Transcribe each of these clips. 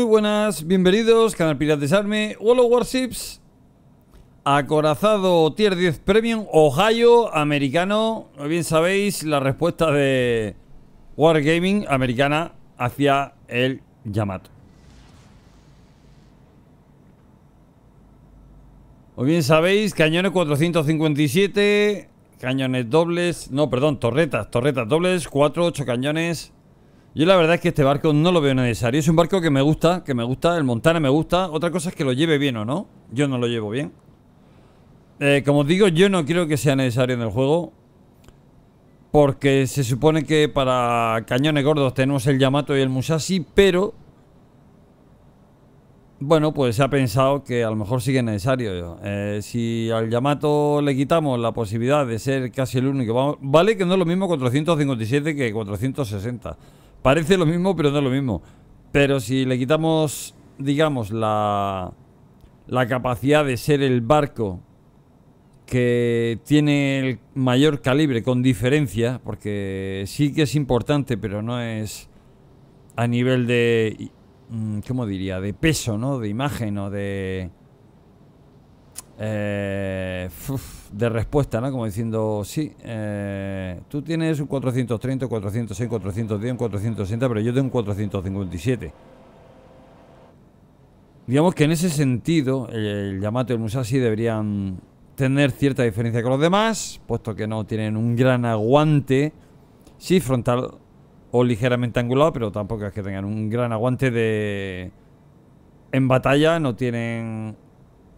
Muy buenas, bienvenidos, Canal Pirates Arme, Warships, Acorazado Tier 10 Premium, Ohio, americano. Bien sabéis la respuesta de Wargaming americana hacia el Yamato. Muy bien sabéis, cañones 457, cañones dobles, no, perdón, torretas, torretas dobles, 4, 8 cañones yo la verdad es que este barco no lo veo necesario. Es un barco que me gusta, que me gusta, el Montana me gusta. Otra cosa es que lo lleve bien o no. Yo no lo llevo bien. Eh, como os digo, yo no creo que sea necesario en el juego. Porque se supone que para cañones gordos tenemos el Yamato y el Musashi, pero... Bueno, pues se ha pensado que a lo mejor sigue necesario. Eh, si al Yamato le quitamos la posibilidad de ser casi el único... vale que no es lo mismo 457 que 460. Parece lo mismo, pero no es lo mismo. Pero si le quitamos, digamos, la, la capacidad de ser el barco que tiene el mayor calibre con diferencia, porque sí que es importante, pero no es a nivel de, mm, ¿cómo diría? De peso, ¿no? De imagen o de... Eh, de respuesta, ¿no? Como diciendo, sí, eh, tú tienes un 430, 406, 410, 460, pero yo tengo un 457. Digamos que en ese sentido, el, Yamato y el Musashi deberían tener cierta diferencia con los demás, puesto que no tienen un gran aguante, sí frontal o ligeramente angulado, pero tampoco es que tengan un gran aguante de... En batalla no tienen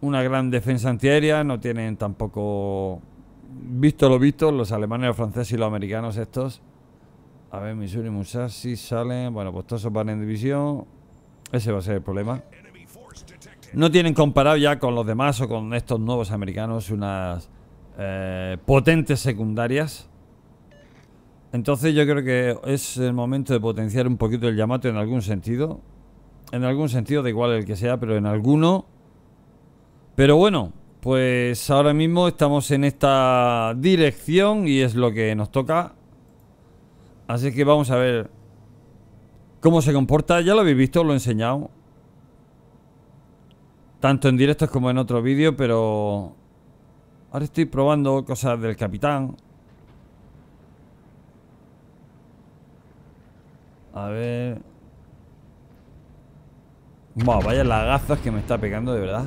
una gran defensa antiaérea, no tienen tampoco, visto lo visto, los alemanes, los franceses y los americanos estos. A ver, Missouri Musashi salen, bueno, pues todos van en división, ese va a ser el problema. No tienen comparado ya con los demás o con estos nuevos americanos unas eh, potentes secundarias. Entonces yo creo que es el momento de potenciar un poquito el Yamato en algún sentido. En algún sentido, da igual el que sea, pero en alguno pero bueno, pues ahora mismo estamos en esta dirección y es lo que nos toca. Así que vamos a ver cómo se comporta. Ya lo habéis visto, lo he enseñado. Tanto en directos como en otro vídeo, pero... Ahora estoy probando cosas del capitán. A ver... Wow, vaya lagazos que me está pegando de verdad.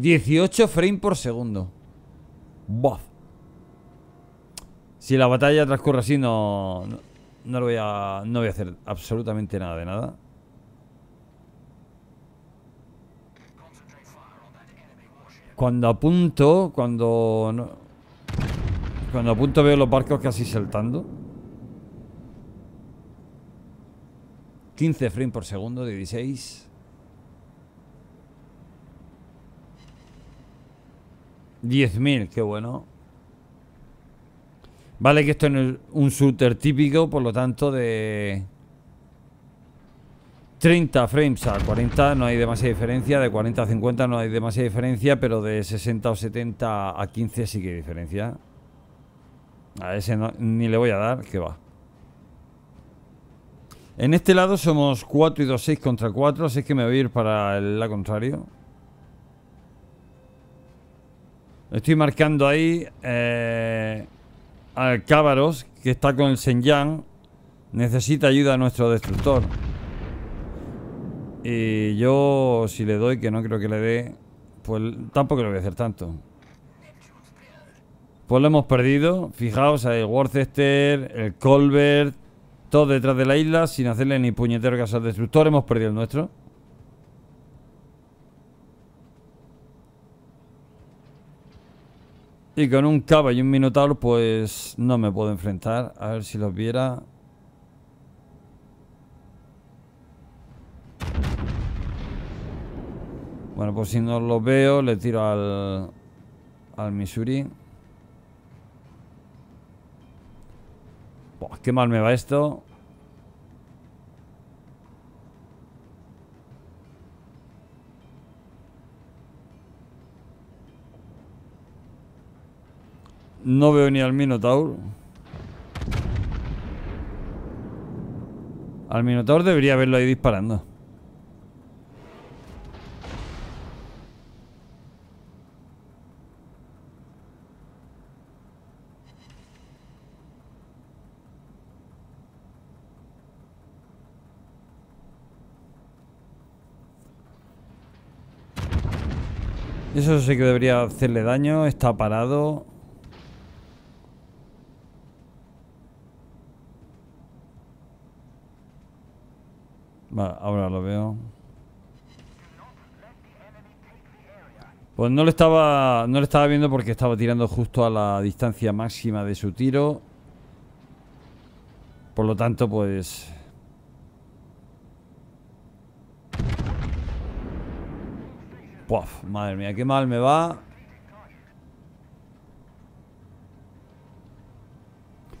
18 frames por segundo. Si la batalla transcurre así, no, no, lo voy a, no voy a hacer absolutamente nada de nada. Cuando apunto, cuando... No, cuando apunto veo los barcos casi saltando. 15 frames por segundo, 16... 10.000, qué bueno. Vale que esto es un shooter típico, por lo tanto de... 30 frames a 40 no hay demasiada diferencia, de 40 a 50 no hay demasiada diferencia, pero de 60 o 70 a 15 sí que hay diferencia. A ese ni le voy a dar, que va. En este lado somos 4 y 2, 6 contra 4, así que me voy a ir para el lado contrario. Estoy marcando ahí eh, al Cávaros que está con el Senyang. Necesita ayuda a nuestro destructor. Y yo, si le doy, que no creo que le dé, pues tampoco lo voy a hacer tanto. Pues lo hemos perdido. Fijaos, el Worcester, el Colbert, todo detrás de la isla, sin hacerle ni puñetero caso al destructor. Hemos perdido el nuestro. Y con un caballo y un minotauro, pues no me puedo enfrentar. A ver si los viera. Bueno, pues si no los veo, le tiro al, al Missouri. qué mal me va esto. No veo ni al Minotaur. Al Minotaur debería verlo ahí disparando. Eso sí que debería hacerle daño, está parado. Pues no lo estaba no le estaba viendo porque estaba tirando justo a la distancia máxima de su tiro. Por lo tanto, pues Puf, madre mía, qué mal me va.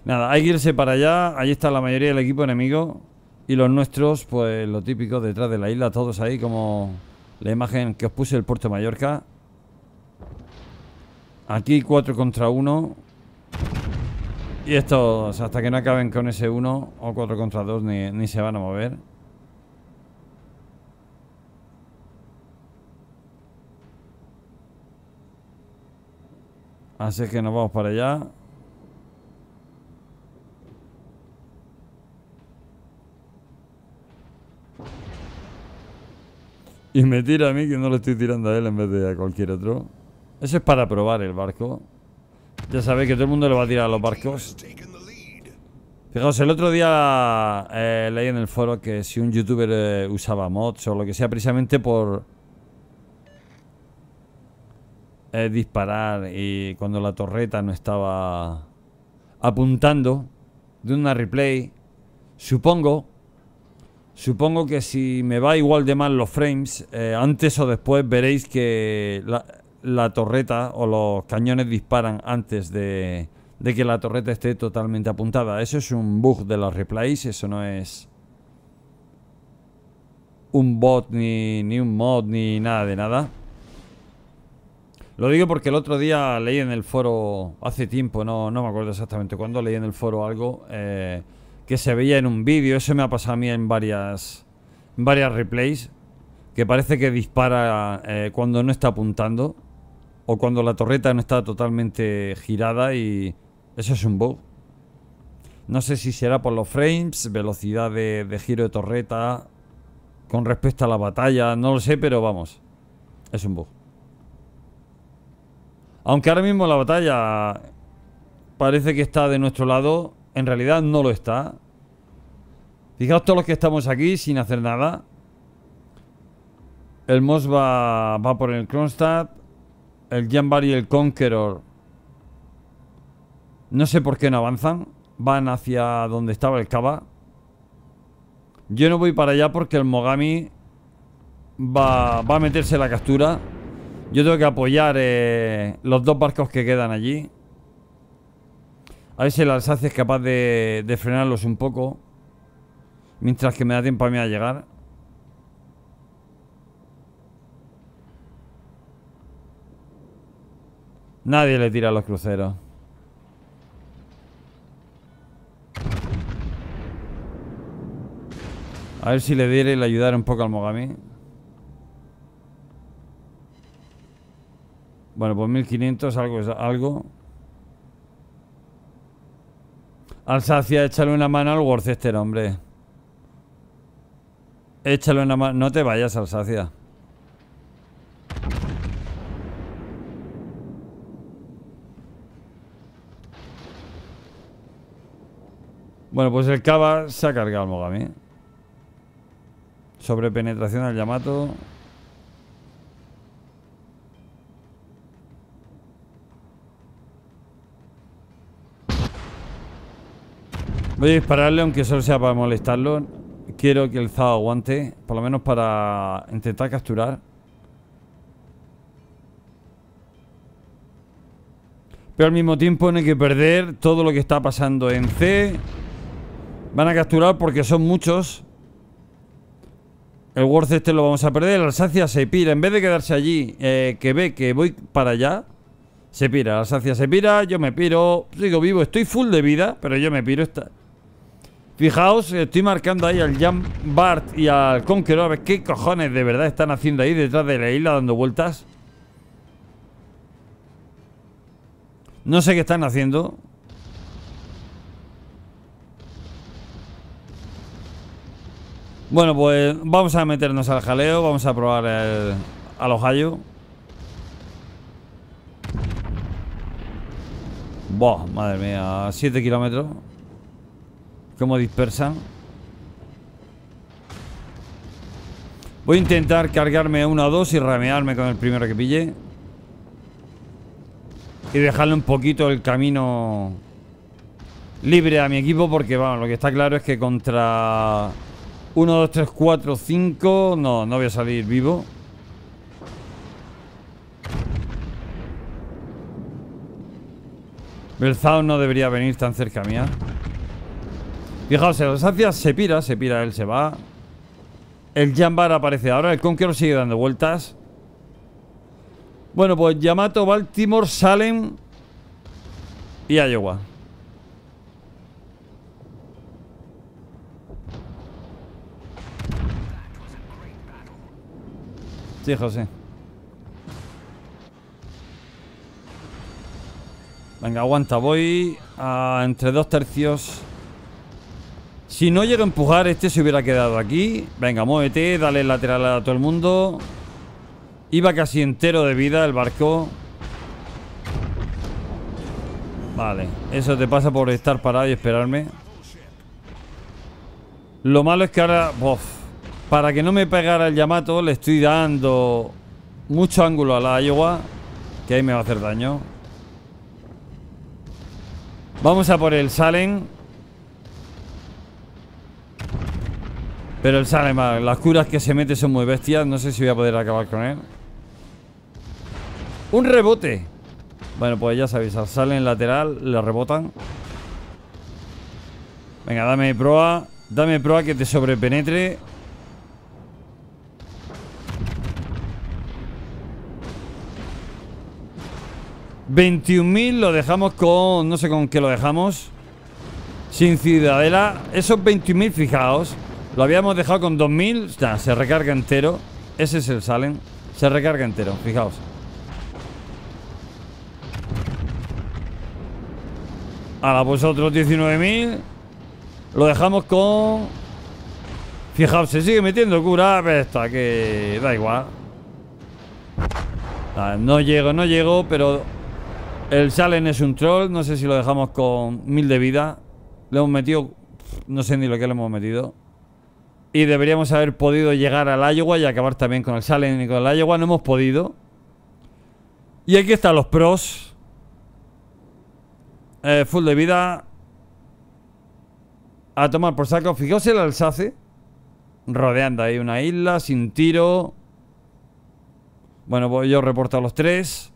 Nada, hay que irse para allá. Allí está la mayoría del equipo enemigo. Y los nuestros, pues lo típico, detrás de la isla, todos ahí, como la imagen que os puse del Puerto Mallorca. Aquí 4 contra 1 Y estos hasta que no acaben con ese 1 O 4 contra 2 ni, se van a mover Así que nos vamos para allá Y me tira a mí que no lo estoy tirando a él en vez de a cualquier otro eso es para probar el barco. Ya sabéis que todo el mundo le va a tirar a los barcos. Fijaos, el otro día eh, leí en el foro que si un youtuber eh, usaba mods o lo que sea, precisamente por eh, disparar y cuando la torreta no estaba apuntando de una replay, supongo, supongo que si me va igual de mal los frames, antes o después veréis que la torreta o los cañones disparan antes de, que la torreta esté totalmente apuntada. Eso es un bug de los replays, eso no es un bot ni, ni un mod ni nada de nada. Lo digo porque el otro día leí en el foro, hace tiempo, no, no me acuerdo exactamente cuándo, leí en el foro algo eh, que se veía en un vídeo, eso me ha pasado a mí en varias, varias replays, que parece que dispara eh, cuando no está apuntando o cuando la torreta no está totalmente girada y eso es un bug. No sé si será por los frames, velocidad de, giro de torreta con respecto a la batalla, no lo sé, pero vamos, es un bug. Aunque ahora mismo la batalla parece que está de nuestro lado, en realidad no lo está. Fijaos todos los que estamos aquí sin hacer nada. El Moss va, va por el Kronstadt el Jambar y el Conqueror no sé por qué no avanzan. Van hacia donde estaba el Kaba. Yo no voy para allá porque el Mogami va, a meterse la captura. Yo tengo que apoyar eh, los dos barcos que quedan allí. A ver si el Alsace es capaz de, de frenarlos un poco. Mientras que me da tiempo a mí a llegar. Nadie le tira a los cruceros. A ver si le diera y le ayudara un poco al Mogami. Bueno, pues 1500 algo es algo. Alsacia, échale una mano al Worcester, hombre. Échale una mano. No te vayas, Alsacia. Bueno, pues el Cava se ha cargado el Mogami. penetración al Yamato. Voy a dispararle, aunque solo sea para molestarlo. Quiero que el Zao aguante, por lo menos para intentar capturar. Pero al mismo tiempo no hay que perder todo lo que está pasando en C. Van a capturar porque son muchos. El este lo vamos a perder. El Alsacia se pira. En vez de quedarse allí, eh, que ve que voy para allá, se pira. El Alsacia se pira. Yo me piro. Sigo vivo. Estoy full de vida, pero yo me piro. Esta... Fijaos, estoy marcando ahí al Jan Bart y al Conqueror. A ver qué cojones de verdad están haciendo ahí detrás de la isla dando vueltas. No sé qué están haciendo. Bueno, pues vamos a meternos al jaleo. Vamos a probar el, los Ohio. Buah, madre mía, 7 kilómetros. Cómo dispersan. Voy a intentar cargarme uno a dos y ramearme con el primero que pille. Y dejarle un poquito el camino libre a mi equipo porque, bueno, lo que está claro es que contra 1, 2, 3, 4, 5 No, no voy a salir vivo Belzao no debería venir tan cerca mía Fijaos, el los se pira, se pira, él se va El Jambar aparece ahora, el Conqueror sigue dando vueltas Bueno, pues Yamato, Baltimore, Salem Y Iowa Venga, aguanta. Voy a entre dos tercios. Si no llego a empujar, este se hubiera quedado aquí. Venga, muévete, dale lateral a todo el mundo. Iba casi entero de vida el barco. Vale, eso te pasa por estar parado y esperarme. Lo malo es que ahora... Bof. Para que no me pegara el Yamato le estoy dando mucho ángulo a la Iowa, que ahí me va a hacer daño. Vamos a por el Salen. Pero el Salen, las curas que se mete son muy bestias. No sé si voy a poder acabar con él. ¡Un rebote! Bueno, pues ya sabéis, al Salen lateral le rebotan. Venga, dame proa. Dame proa que te sobrepenetre. 21.000 lo dejamos con... No sé con qué lo dejamos. Sin ciudadela. Esos 21.000, fijaos. Lo habíamos dejado con 2.000. sea se recarga entero. Ese es el Salen. Se recarga entero, fijaos. Ahora, pues otros 19.000. Lo dejamos con... Fijaos, se sigue metiendo cura. ver está que... Da igual. no llego, no llego, pero el Salen es un troll. No sé si lo dejamos con mil de vida. Le hemos metido... No sé ni lo que le hemos metido. Y deberíamos haber podido llegar al Iowa y acabar también con el Salen y con el Iowa. No hemos podido. Y aquí están los pros. Eh, full de vida. A tomar por saco. Fijaos el Alsace. Rodeando ahí una isla, sin tiro. Bueno, pues yo reporto a los tres.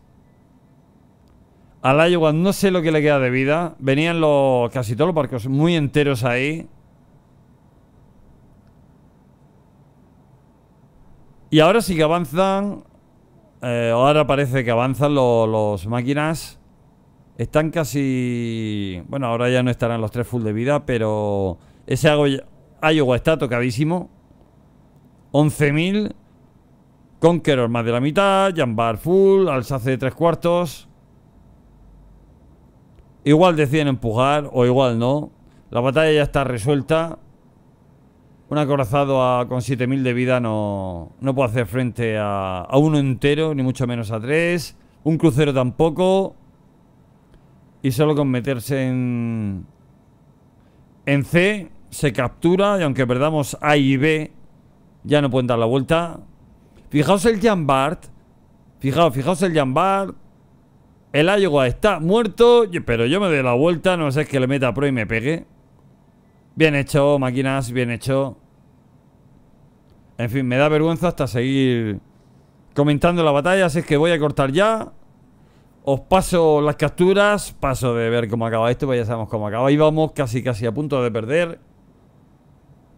Al Iowa no sé lo que le queda de vida. Venían los, casi todos los barcos muy enteros ahí. Y ahora sí que avanzan. Eh, ahora parece que avanzan los máquinas. Están casi. Bueno, ahora ya no estarán los tres full de vida, pero ese Iowa está tocadísimo. 11.000. Conqueror más de la mitad. Jambar full. Alsace de tres cuartos. Igual deciden empujar o igual no. La batalla ya está resuelta. Un acorazado con 7000 de vida no, no puede hacer frente a, uno entero, ni mucho menos a tres. Un crucero tampoco. Y solo con meterse en, en C se captura y aunque perdamos A y B, ya no pueden dar la vuelta. Fijaos el Jan Fijaos, fijaos el Jan el Iowa está muerto, pero yo me doy la vuelta, no sé es que le meta pro y me pegue. Bien hecho, máquinas, bien hecho. En fin, me da vergüenza hasta seguir comentando la batalla, así es que voy a cortar ya. Os paso las capturas, paso de ver cómo acaba esto, pues ya sabemos cómo acaba. vamos, casi casi a punto de perder.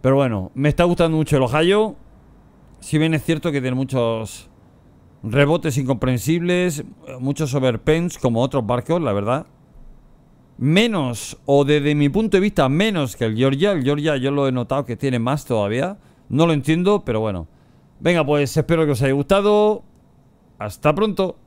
Pero bueno, me está gustando mucho el Ohio. Si bien es cierto que tiene muchos Rebotes incomprensibles, muchos overpens como otros barcos, la verdad. Menos, o desde mi punto de vista, menos que el Georgia. El Georgia yo lo he notado que tiene más todavía. No lo entiendo, pero bueno. Venga, pues espero que os haya gustado. Hasta pronto.